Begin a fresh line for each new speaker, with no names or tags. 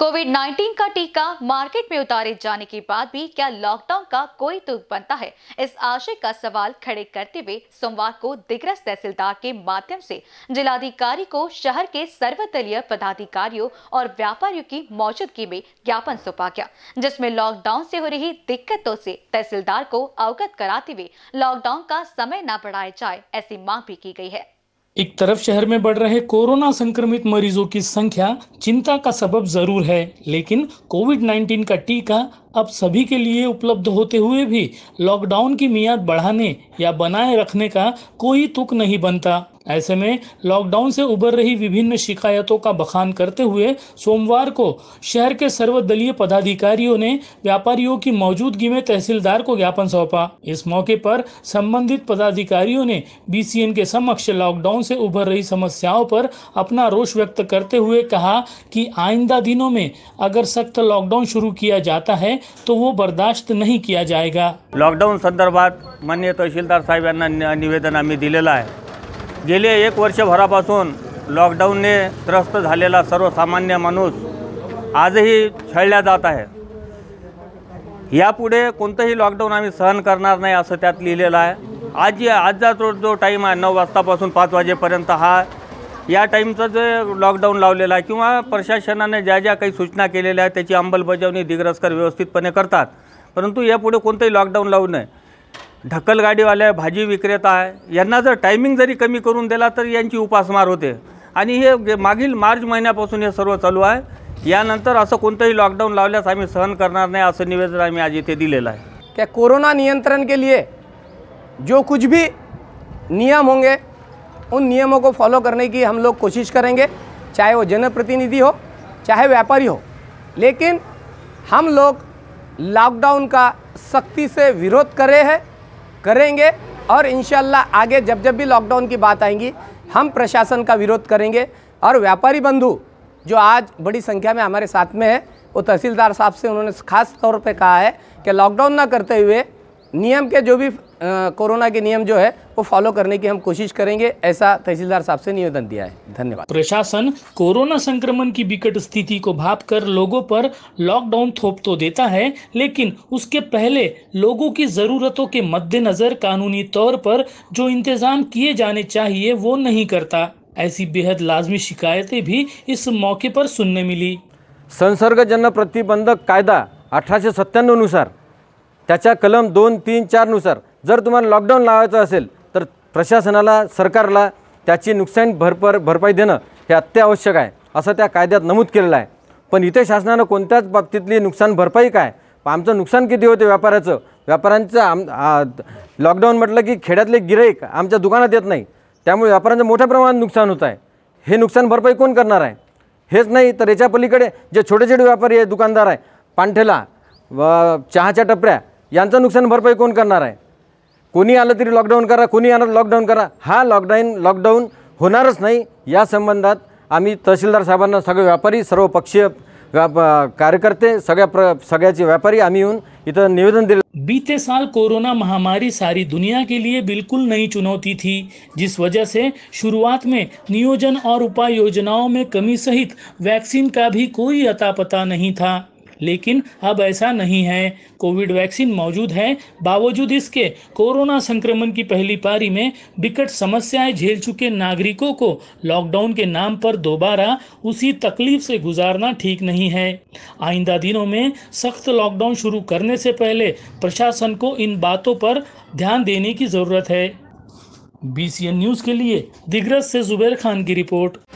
Covid 19 का टीका market में उतारे जाने के बाद भी क्या लॉकडाउन का कोई तुक बनता है इस आशय का सवाल खड़े करते हुए सोमवार को दिग्रस तहसीलदार के माध्यम से जिलाधिकारी को शहर के सर्वदलीय पदाधिकारियों और व्यापारियों की मौजूदगी में ज्ञापन सौंपा गया जिसमें लॉकडाउन से हो रही दिक्कतों से तहसीलदार को अवगत कराते हुए लॉकडाउन का समय न बढ़ाया जाए ऐसी मांग भी की गई है
एक तरफ शहर में बढ़ रहे कोरोना संक्रमित मरीजों की संख्या चिंता का सबब जरूर है लेकिन कोविड 19 का टीका अब सभी के लिए उपलब्ध होते हुए भी लॉकडाउन की मियाद बढ़ाने या बनाए रखने का कोई तुक नहीं बनता ऐसे में लॉकडाउन से उभर रही विभिन्न शिकायतों का बखान करते हुए सोमवार को शहर के सर्वदलीय पदाधिकारियों ने व्यापारियों की मौजूदगी में तहसीलदार को ज्ञापन सौंपा इस मौके पर संबंधित पदाधिकारियों ने बी के समक्ष लॉकडाउन से उभर रही समस्याओं पर अपना रोष व्यक्त करते हुए कहा कि आइंदा दिनों में अगर सख्त लॉकडाउन शुरू किया जाता है
तो वो बर्दाश्त नहीं किया जाएगा लॉकडाउन संदर्भात मान्य तहसीलदार साहब निवेदन आम्मी दिलेलं है गेले एक वर्षभरापासून लॉकडाऊनने त्रस्त झालेला सर्वसामान्य माणूस आजही छळल्या जात आहे यापुढे कोणतंही लॉकडाऊन आम्ही सहन करणार नाही असं त्यात लिहिलेलं आहे आज आजचा जो जो टाईम आहे नऊ वाजतापासून पाच वाजेपर्यंत हा या टाईमचं जे लॉकडाऊन लावलेला आहे किंवा प्रशासनाने ज्या ज्या काही सूचना केलेल्या आहेत त्याची अंमलबजावणी दिग्रसकर व्यवस्थितपणे करतात परंतु यापुढे कोणतंही लॉकडाऊन लावू नये ढकल वाले भाजी विक्रेता है यांना जर टाइमिंग जरी कमी करूँ दिला तर यांची उपासमार होते आणि हे मागील मार्च महिन्यापासून हे सर्व चालू आहे यानंतर असं ही लॉकडाउन लावल्यास आम्ही सहन करणार नाही असं निवेदन आम्ही आज इथे दिलेलं आहे क्या कोरोना नियंत्रण के लिए
जो कुछ भी नियम होंगे उन नियमों को फॉलो करने की हम लोग कोशिश करेंगे चाहे वो जनप्रतिनिधि हो चाहे व्यापारी हो लेकिन हम लोग लॉकडाउन का सख्ती से विरोध करे हैं करेंगे और इन आगे जब जब भी लॉकडाउन की बात आएंगी हम प्रशासन का विरोध करेंगे और व्यापारी बंधु जो आज बड़ी संख्या में हमारे साथ में है वो तहसीलदार साहब से उन्होंने खास तौर पे कहा है कि लॉकडाउन ना करते हुए नियम के जो भी कोरोना के नियम जो है वो फॉलो करने की हम कोशिश करेंगे ऐसा तहसीलदार साहब से निवेदन दिया है धन्यवाद
प्रशासन कोरोना संक्रमण की विकट स्थिति को भाप कर लोगों पर लॉकडाउन थोप तो देता है लेकिन उसके पहले लोगों की जरूरतों के मद्देनजर कानूनी तौर पर जो इंतजाम किए जाने चाहिए वो नहीं करता ऐसी बेहद
लाजमी शिकायतें भी इस मौके पर सुनने मिली संसर्गजन्य प्रतिबंधक कायदा अठारह सत्त्याण्णव नुसार त्याच्या कलम दोन तीन चारनुसार जर तुम्हाला लॉकडाऊन लावायचं असेल तर प्रशासनाला सरकारला त्याची नुकसान भरपर भरपाई देणं हे अत्यावश्यक आहे असं त्या कायद्यात नमूद केलेलं आहे पण इथे शासनानं कोणत्याच बाबतीतली नुकसान भरपाई काय आमचं नुकसान किती होते व्यापाऱ्याचं व्यापाऱ्यांचं आम लॉकडाऊन म्हटलं की खेड्यातले गिराईक आमच्या दुकानात येत नाही त्यामुळे व्यापाऱ्यांचं मोठ्या प्रमाणात नुकसान होत आहे हे नुकसान भरपाई कोण करणार आहे हेच नाही तर याच्या पलीकडे जे छोटे छोटे व्यापारी आहे दुकानदार आहे पांठेला व चहाच्या टपऱ्या यांचं नुकसान भरपाई कोण करणार आहे कोणी आलं तरी लॉकडाऊन करा कोणी आलं लॉकडाऊन करा हा लॉकडाऊन लॉकडाऊन होणारच नाही या संबंधात आम्ही तहसीलदार साहेबांना सगळे व्यापारी सर्व पक्षीय कार्यकर्ते सगळ्या प्र सगळ्याचे व्यापारी आम्ही येऊन निवेदन दिया बीते साल कोरोना महामारी सारी
दुनिया के लिए बिल्कुल नई चुनौती थी जिस वजह से शुरुआत में नियोजन और उपाय योजनाओं में कमी सहित वैक्सीन का भी कोई अता पता नहीं था लेकिन अब ऐसा नहीं है कोविड वैक्सीन मौजूद है बावजूद इसके कोरोना संक्रमण की पहली पारी में विकट समस्याएं झेल चुके नागरिकों को लॉकडाउन के नाम पर दोबारा उसी तकलीफ से गुजारना ठीक नहीं है आइंदा दिनों में सख्त लॉकडाउन शुरू करने से पहले प्रशासन को इन बातों पर ध्यान देने की ज़रूरत है बी न्यूज़ के लिए दिग्रस से जुबैर खान की रिपोर्ट